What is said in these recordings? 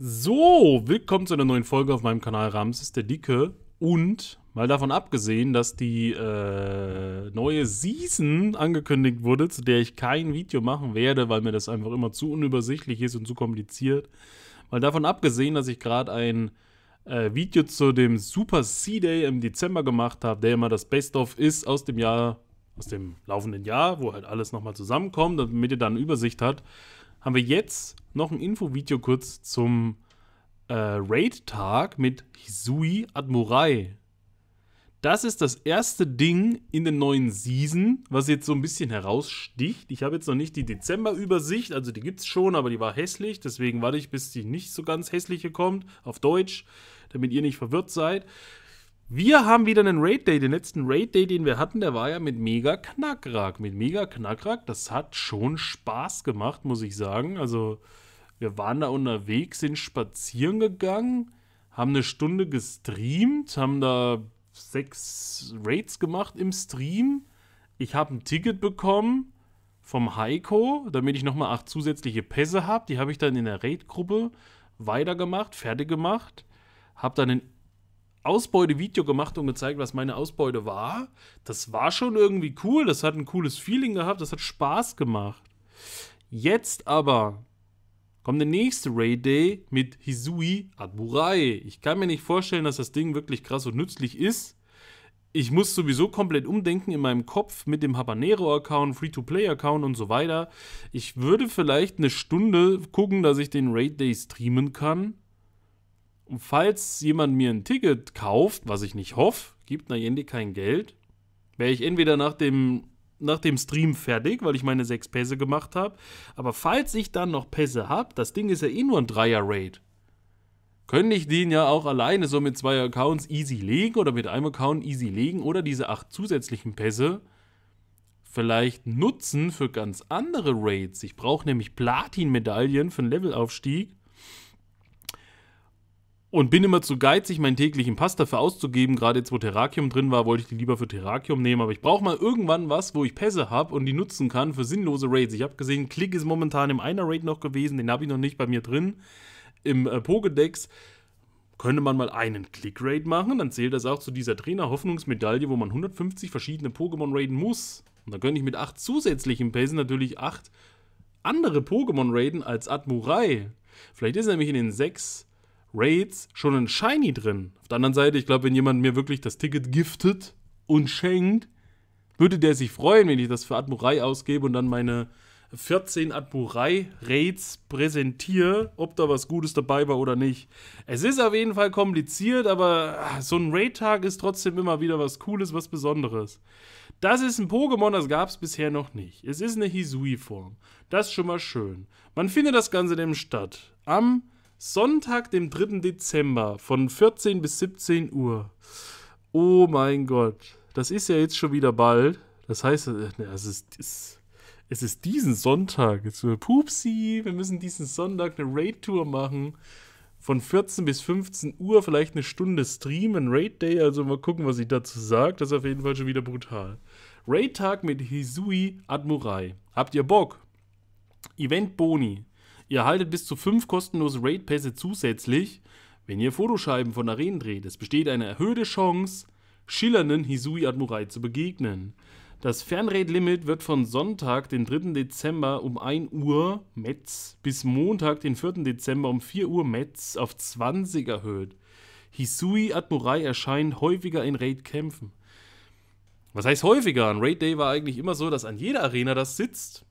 So, willkommen zu einer neuen Folge auf meinem Kanal Ramses der Dicke. Und mal davon abgesehen, dass die äh, neue Season angekündigt wurde, zu der ich kein Video machen werde, weil mir das einfach immer zu unübersichtlich ist und zu kompliziert. Mal davon abgesehen, dass ich gerade ein äh, Video zu dem Super Sea day im Dezember gemacht habe, der immer das Best-of ist aus dem Jahr, aus dem laufenden Jahr, wo halt alles nochmal zusammenkommt, damit ihr dann eine Übersicht habt haben wir jetzt noch ein Infovideo kurz zum äh, Raid-Tag mit Hisui Admurai. Das ist das erste Ding in der neuen Season, was jetzt so ein bisschen heraussticht. Ich habe jetzt noch nicht die Dezember-Übersicht, also die gibt es schon, aber die war hässlich. Deswegen warte ich, bis die nicht so ganz hässliche kommt, auf Deutsch, damit ihr nicht verwirrt seid. Wir haben wieder einen Raid Day. Den letzten Raid Day, den wir hatten, der war ja mit mega Knackrack. Mit mega Knackrack, das hat schon Spaß gemacht, muss ich sagen. Also, wir waren da unterwegs, sind spazieren gegangen, haben eine Stunde gestreamt, haben da sechs Raids gemacht im Stream. Ich habe ein Ticket bekommen vom Heiko, damit ich nochmal acht zusätzliche Pässe habe. Die habe ich dann in der Raid-Gruppe weitergemacht, fertig gemacht. Hab dann einen Ausbeute-Video gemacht und gezeigt, was meine Ausbeute war. Das war schon irgendwie cool. Das hat ein cooles Feeling gehabt. Das hat Spaß gemacht. Jetzt aber kommt der nächste Raid Day mit Hisui Aburai. Ich kann mir nicht vorstellen, dass das Ding wirklich krass und nützlich ist. Ich muss sowieso komplett umdenken in meinem Kopf mit dem Habanero-Account, Free-to-Play-Account und so weiter. Ich würde vielleicht eine Stunde gucken, dass ich den Raid Day streamen kann und falls jemand mir ein Ticket kauft, was ich nicht hoffe, gibt Nayende kein Geld, wäre ich entweder nach dem, nach dem Stream fertig, weil ich meine sechs Pässe gemacht habe. Aber falls ich dann noch Pässe habe, das Ding ist ja eh nur ein Dreier-Raid. Könnte ich den ja auch alleine so mit zwei Accounts easy legen oder mit einem Account easy legen oder diese acht zusätzlichen Pässe vielleicht nutzen für ganz andere Raids. Ich brauche nämlich Platin-Medaillen für einen Levelaufstieg und bin immer zu geizig, meinen täglichen Pass dafür auszugeben. Gerade jetzt, wo Terrakium drin war, wollte ich die lieber für Terrakium nehmen. Aber ich brauche mal irgendwann was, wo ich Pässe habe und die nutzen kann für sinnlose Raids. Ich habe gesehen, Klick ist momentan im einer Raid noch gewesen. Den habe ich noch nicht bei mir drin. Im äh, Pokédex könnte man mal einen Click-Raid machen. Dann zählt das auch zu dieser Trainer-Hoffnungsmedaille, wo man 150 verschiedene Pokémon raiden muss. Und dann könnte ich mit 8 zusätzlichen Pässen natürlich 8 andere Pokémon raiden als Admurai. Vielleicht ist er nämlich in den 6 Raids schon ein Shiny drin. Auf der anderen Seite, ich glaube, wenn jemand mir wirklich das Ticket giftet und schenkt, würde der sich freuen, wenn ich das für Admurai ausgebe und dann meine 14 Admurai-Raids präsentiere, ob da was Gutes dabei war oder nicht. Es ist auf jeden Fall kompliziert, aber ah, so ein Raid-Tag ist trotzdem immer wieder was Cooles, was Besonderes. Das ist ein Pokémon, das gab es bisher noch nicht. Es ist eine Hisui-Form. Das ist schon mal schön. Man findet das Ganze dem statt. Am Sonntag, dem 3. Dezember von 14 bis 17 Uhr. Oh mein Gott, das ist ja jetzt schon wieder bald. Das heißt, äh, es ist, es ist diesen Sonntag. Äh, Pupsi, wir müssen diesen Sonntag eine Raid-Tour machen. Von 14 bis 15 Uhr, vielleicht eine Stunde streamen, Raid Day. Also mal gucken, was ich dazu sage. Das ist auf jeden Fall schon wieder brutal. Raid-Tag mit Hisui Admurai. Habt ihr Bock? Event Boni. Ihr erhaltet bis zu fünf kostenlose Raid-Pässe zusätzlich, wenn ihr Fotoscheiben von Arenen dreht. Es besteht eine erhöhte Chance, schillernden Hisui Admurai zu begegnen. Das Fernraid-Limit wird von Sonntag, den 3. Dezember um 1 Uhr Metz bis Montag, den 4. Dezember um 4 Uhr Metz auf 20 erhöht. Hisui Admurai erscheint häufiger in Raid-Kämpfen. Was heißt häufiger? An Raid Day war eigentlich immer so, dass an jeder Arena das sitzt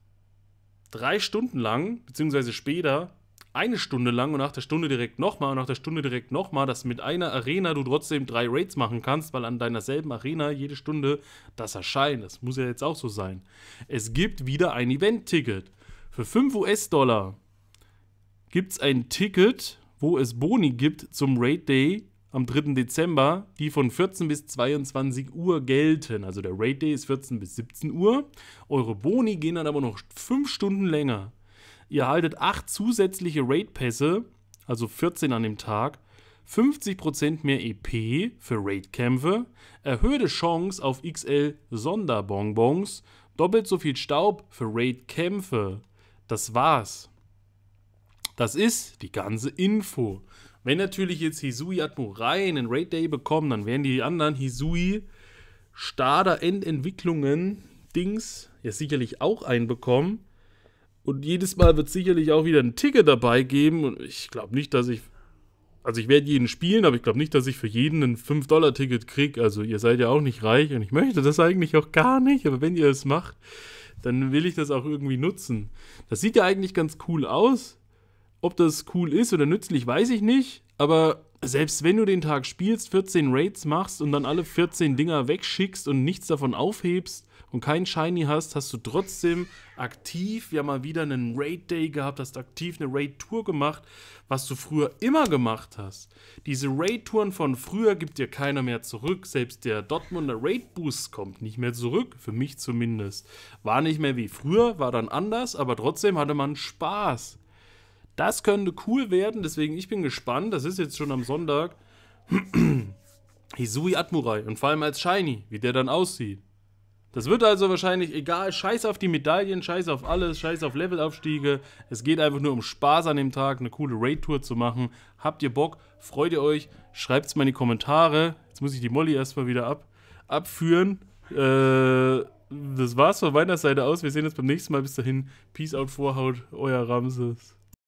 drei Stunden lang, beziehungsweise später eine Stunde lang und nach der Stunde direkt nochmal und nach der Stunde direkt nochmal, dass mit einer Arena du trotzdem drei Raids machen kannst, weil an deiner selben Arena jede Stunde das erscheint. Das muss ja jetzt auch so sein. Es gibt wieder ein Event-Ticket. Für 5 US-Dollar gibt es ein Ticket, wo es Boni gibt zum Raid Day am 3. Dezember, die von 14 bis 22 Uhr gelten. Also der Rate Day ist 14 bis 17 Uhr. Eure Boni gehen dann aber noch 5 Stunden länger. Ihr erhaltet 8 zusätzliche raid Pässe, also 14 an dem Tag, 50% mehr EP für Raid-Kämpfe, erhöhte Chance auf XL Sonderbonbons, doppelt so viel Staub für Raid-Kämpfe. Das war's. Das ist die ganze Info. Wenn natürlich jetzt Hisui Atmurai einen Raid Day bekommen, dann werden die anderen Hisui Stader Endentwicklungen Dings ja sicherlich auch einen bekommen. Und jedes Mal wird sicherlich auch wieder ein Ticket dabei geben. Und ich glaube nicht, dass ich. Also ich werde jeden spielen, aber ich glaube nicht, dass ich für jeden ein 5-Dollar-Ticket kriege. Also ihr seid ja auch nicht reich und ich möchte das eigentlich auch gar nicht. Aber wenn ihr es macht, dann will ich das auch irgendwie nutzen. Das sieht ja eigentlich ganz cool aus. Ob das cool ist oder nützlich, weiß ich nicht. Aber selbst wenn du den Tag spielst, 14 Raids machst und dann alle 14 Dinger wegschickst und nichts davon aufhebst und kein Shiny hast, hast du trotzdem aktiv ja mal wieder einen Raid Day gehabt, hast aktiv eine Raid Tour gemacht, was du früher immer gemacht hast. Diese Raid Touren von früher gibt dir keiner mehr zurück. Selbst der Dortmunder Raid Boost kommt nicht mehr zurück, für mich zumindest. War nicht mehr wie früher, war dann anders, aber trotzdem hatte man Spaß. Das könnte cool werden, deswegen ich bin gespannt. Das ist jetzt schon am Sonntag. Hisui Atmurai und vor allem als Shiny, wie der dann aussieht. Das wird also wahrscheinlich egal, scheiß auf die Medaillen, scheiß auf alles, scheiß auf Levelaufstiege. Es geht einfach nur um Spaß an dem Tag, eine coole Raid-Tour zu machen. Habt ihr Bock? Freut ihr euch? Schreibt es mal in die Kommentare. Jetzt muss ich die Molly erstmal wieder ab, abführen. Äh, das war's von meiner Seite aus. Wir sehen uns beim nächsten Mal. Bis dahin. Peace out, Vorhaut. Euer Ramses.